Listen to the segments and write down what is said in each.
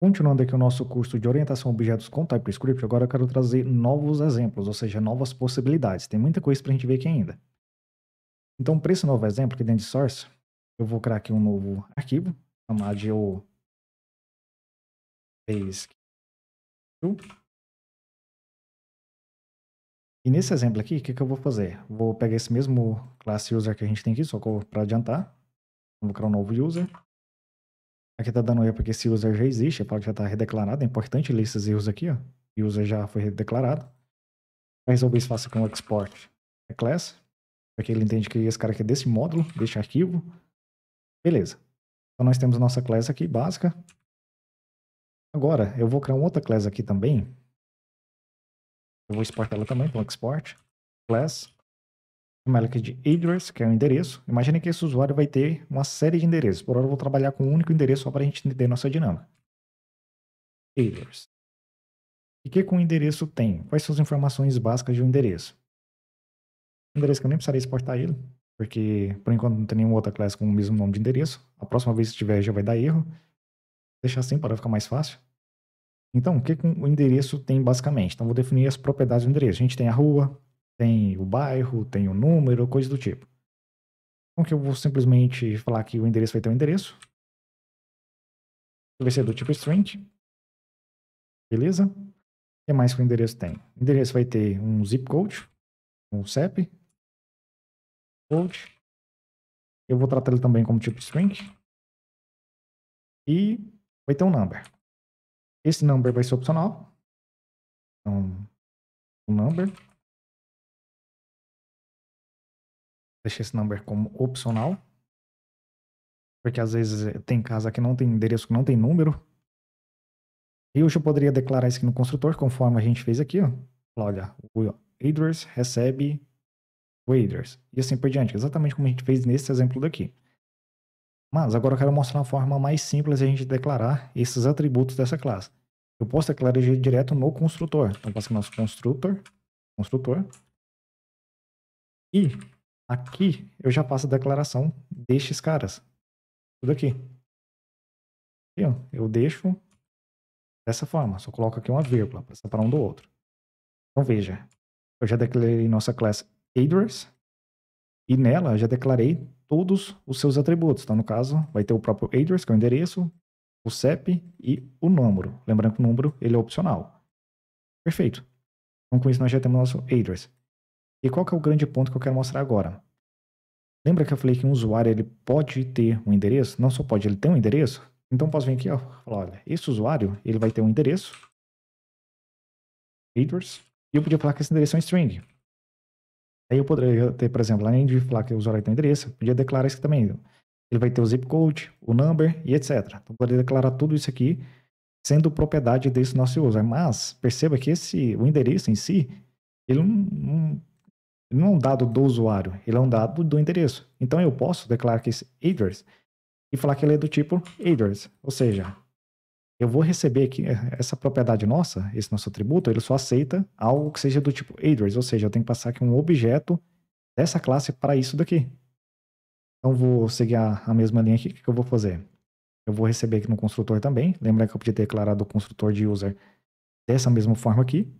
Continuando aqui o nosso curso de orientação a objetos com TypeScript, agora eu quero trazer novos exemplos, ou seja, novas possibilidades. Tem muita coisa para a gente ver aqui ainda. Então, para esse novo exemplo aqui dentro de source, eu vou criar aqui um novo arquivo, chamar de o E nesse exemplo aqui, o que, que eu vou fazer? Vou pegar esse mesmo classe user que a gente tem aqui, só para adiantar. Vou criar um novo user. Aqui tá dando erro porque esse user já existe, a já tá redeclarada. É importante ler esses erros aqui, ó. O User já foi redeclarado. Para resolver isso, faça com o export a class. Porque ele entende que esse cara aqui é desse módulo, deste arquivo. Beleza. Então nós temos a nossa class aqui, básica. Agora, eu vou criar uma outra class aqui também. Eu vou exportar ela também, então export, class uma é de address, que é o endereço. Imagine que esse usuário vai ter uma série de endereços. Por hora eu vou trabalhar com um único endereço só para a gente entender nossa dinâmica. Address. E o que, com um endereço tem? Quais são as informações básicas de um endereço? Um endereço que eu nem precisaria exportar ele, porque por enquanto não tem nenhuma outra classe com o mesmo nome de endereço. A próxima vez que tiver já vai dar erro. Vou deixar assim para ficar mais fácil. Então, o que, o um endereço tem basicamente? Então, vou definir as propriedades do endereço. A gente tem a rua, tem o bairro, tem o número, coisa do tipo. Então que eu vou simplesmente falar que o endereço vai ter um endereço. Vai ser do tipo string. Beleza? O que mais que o endereço tem? O endereço vai ter um zip code, um CEP, code. Eu vou tratar ele também como tipo string. E vai ter um number. Esse number vai ser opcional. Então, um number deixei esse number como opcional. Porque às vezes eh, tem casa que não tem endereço, que não tem número. E hoje eu poderia declarar isso aqui no construtor, conforme a gente fez aqui. Ó. Olha, o address recebe o address. E assim por diante, exatamente como a gente fez nesse exemplo daqui. Mas agora eu quero mostrar uma forma mais simples de a gente declarar esses atributos dessa classe. Eu posso declarar direto no construtor. Então, passa aqui nosso construtor, construtor. E Aqui eu já passo a declaração destes caras. Tudo aqui. aqui ó, eu deixo dessa forma. Só coloco aqui uma vírgula para separar um do outro. Então veja, eu já declarei nossa classe address e nela eu já declarei todos os seus atributos. Então no caso vai ter o próprio address, que é o endereço, o CEP e o número. Lembrando que o número ele é opcional. Perfeito. Então com isso nós já temos nosso address. E qual que é o grande ponto que eu quero mostrar agora? Lembra que eu falei que um usuário ele pode ter um endereço? Não só pode, ele tem um endereço? Então posso vir aqui e falar, olha, esse usuário ele vai ter um endereço, readers, e eu podia falar que esse endereço é um string. Aí eu poderia ter, por exemplo, além de falar que o usuário tem um endereço, eu podia declarar isso também. Ele vai ter o zip code, o number e etc. Então eu poderia declarar tudo isso aqui sendo propriedade desse nosso user. Mas perceba que esse, o endereço em si, ele não, não não é um dado do usuário, ele é um dado do endereço. Então eu posso declarar que esse address e falar que ele é do tipo address, ou seja, eu vou receber aqui eh, essa propriedade nossa, esse nosso atributo, ele só aceita algo que seja do tipo address, ou seja, eu tenho que passar aqui um objeto dessa classe para isso daqui. Então vou seguir a, a mesma linha aqui, o que, que eu vou fazer? Eu vou receber aqui no construtor também, lembra que eu podia ter declarado o construtor de user dessa mesma forma aqui,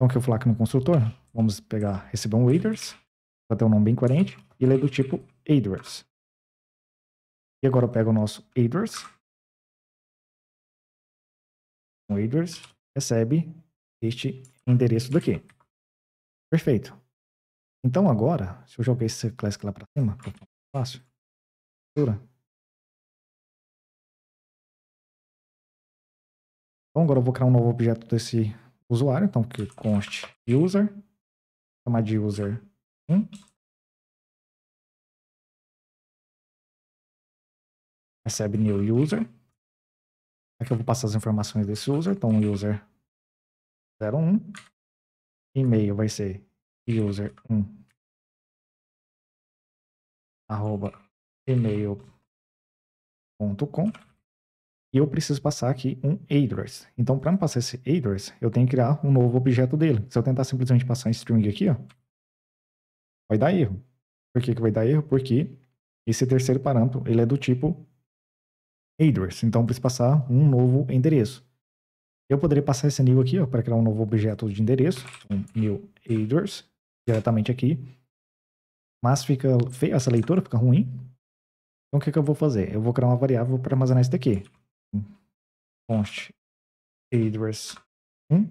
então, o que eu falar aqui no construtor, vamos pegar, receber um Wagers, para ter um nome bem coerente, e ele é do tipo Adverse. E agora eu pego o nosso Adverse. O então, Adverse recebe este endereço daqui. Perfeito. Então agora, se eu jogar esse classic lá para cima, ficar fácil, então agora eu vou criar um novo objeto desse usuário, então que conste user, chamar de user 1. Recebe new user. Aqui eu vou passar as informações desse user, então user 01. E-mail vai ser user1 arroba gmail.com eu preciso passar aqui um address. Então, para não passar esse address, eu tenho que criar um novo objeto dele. Se eu tentar simplesmente passar um string aqui, ó, vai dar erro. Por que, que vai dar erro? Porque esse terceiro parâmetro ele é do tipo address. Então, eu preciso passar um novo endereço. Eu poderia passar esse new aqui para criar um novo objeto de endereço, um new address, diretamente aqui. Mas fica feio essa leitura, fica ruim. Então, o que, que eu vou fazer? Eu vou criar uma variável para armazenar isso daqui const address 1 hum?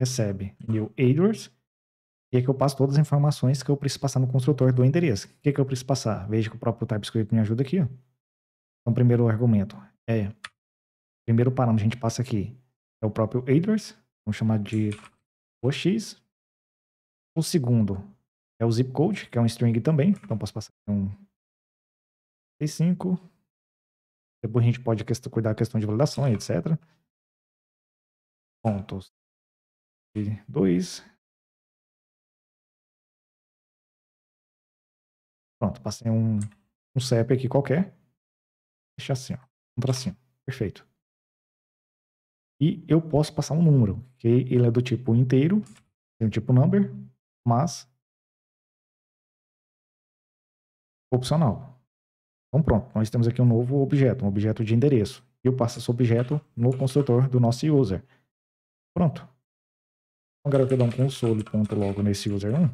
recebe hum. new address e aqui é eu passo todas as informações que eu preciso passar no construtor do endereço. O que, é que eu preciso passar? Veja que o próprio TypeScript me ajuda aqui. Ó. Então, primeiro argumento é. Primeiro parâmetro que a gente passa aqui é o próprio address, vamos chamar de OX. O segundo é o zip code, que é um string também, então posso passar aqui um 35 depois a gente pode cuidar da questão de validação etc. Pontos. E dois. Pronto, passei um, um CEP aqui qualquer. Deixa assim, ó. Um para Perfeito. E eu posso passar um número, que ele é do tipo inteiro, tem um tipo number, mas opcional. Então pronto, nós temos aqui um novo objeto, um objeto de endereço. E eu passo esse objeto no construtor do nosso user. Pronto. Então, agora eu vou dar um console ponto logo nesse user 1.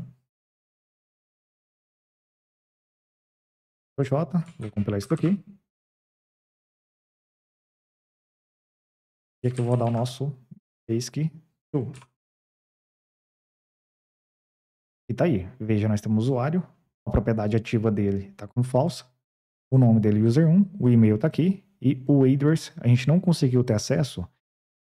PJ, vou compilar isso daqui. E aqui eu vou dar o nosso ESC to. E tá aí. Veja, nós temos o usuário. A propriedade ativa dele está com falsa o nome dele user 1, o e-mail está aqui, e o Adverse a gente não conseguiu ter acesso,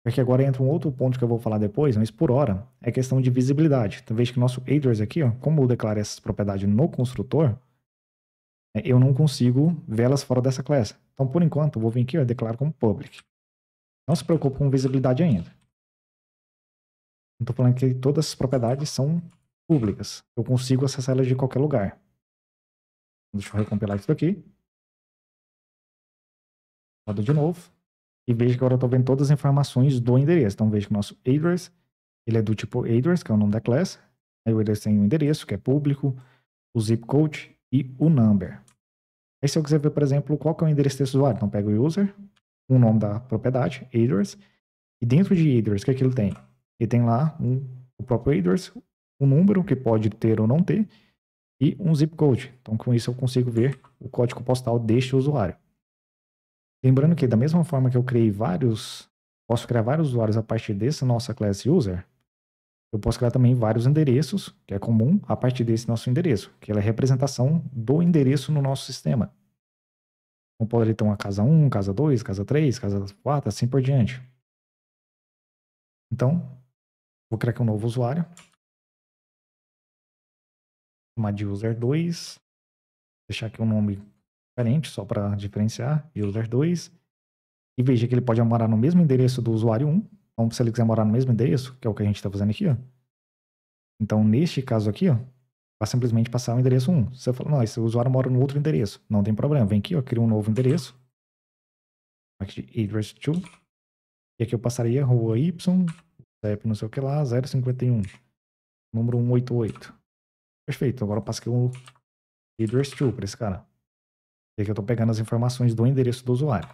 porque é agora entra um outro ponto que eu vou falar depois, mas por hora, é questão de visibilidade. Então veja que o nosso Adverse aqui, ó, como eu declarei essas propriedades no construtor, é, eu não consigo vê-las fora dessa classe. Então por enquanto, eu vou vir aqui e declaro como public. Não se preocupe com visibilidade ainda. estou falando que todas as propriedades são públicas. Eu consigo acessá-las de qualquer lugar. Deixa eu recompilar isso aqui roda de novo. E veja que agora eu estou vendo todas as informações do endereço. Então veja que o nosso address, ele é do tipo address, que é o nome da classe. Aí o address tem o endereço, que é público, o zip code e o number. Aí se eu quiser ver, por exemplo, qual que é o endereço desse usuário, então pega o user, o nome da propriedade, address, e dentro de address, o que é que ele tem? Ele tem lá um, o próprio address, um número que pode ter ou não ter, e um zip code. Então com isso eu consigo ver o código postal deste usuário. Lembrando que da mesma forma que eu criei vários, posso criar vários usuários a partir dessa nossa class user, eu posso criar também vários endereços, que é comum, a partir desse nosso endereço, que ela é a representação do endereço no nosso sistema. Então pode ter uma casa 1, casa 2, casa 3, casa 4, assim por diante. Então, vou criar aqui um novo usuário. Chamar de user 2. Deixar aqui o um nome diferente, só para diferenciar, user 2. E veja que ele pode morar no mesmo endereço do usuário 1. Então, se ele quiser morar no mesmo endereço, que é o que a gente está fazendo aqui, ó. Então, neste caso aqui, ó, vai simplesmente passar o endereço 1. Você fala, não, esse usuário mora no outro endereço. Não tem problema. Vem aqui, ó, cria um novo endereço. Aqui de address 2. E aqui eu passaria rua Y, CEP não sei o que lá, 051. Número 188. Perfeito. Agora eu passo aqui o address 2 para esse cara aqui que eu estou pegando as informações do endereço do usuário.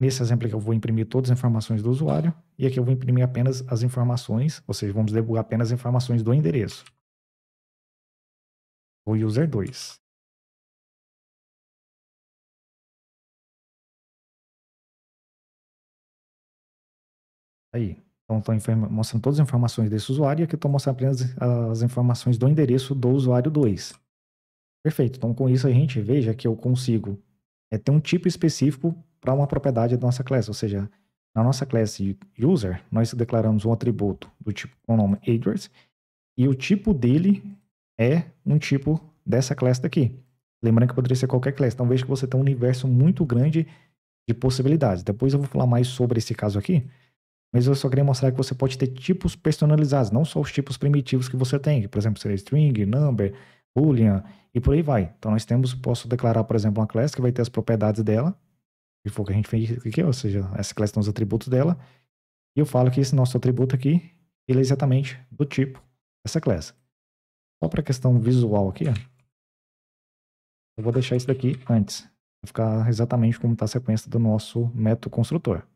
Nesse exemplo aqui eu vou imprimir todas as informações do usuário e aqui eu vou imprimir apenas as informações, ou seja, vamos debugar apenas as informações do endereço. o user 2. Aí, então estou mostrando todas as informações desse usuário e aqui estou mostrando apenas as informações do endereço do usuário 2. Perfeito. Então, com isso, a gente veja que eu consigo é, ter um tipo específico para uma propriedade da nossa classe. Ou seja, na nossa classe user, nós declaramos um atributo do tipo com o nome address e o tipo dele é um tipo dessa classe daqui. Lembrando que poderia ser qualquer classe. Então, veja que você tem um universo muito grande de possibilidades. Depois eu vou falar mais sobre esse caso aqui, mas eu só queria mostrar que você pode ter tipos personalizados, não só os tipos primitivos que você tem. Por exemplo, seria string, number, Boolean e por aí vai. Então nós temos, posso declarar, por exemplo, uma classe que vai ter as propriedades dela, que foi o que a gente fez aqui, é, ou seja, essa classe tem os atributos dela, e eu falo que esse nosso atributo aqui, ele é exatamente do tipo dessa classe. Só para questão visual aqui, ó, eu vou deixar isso daqui antes, vai ficar exatamente como está a sequência do nosso método construtor.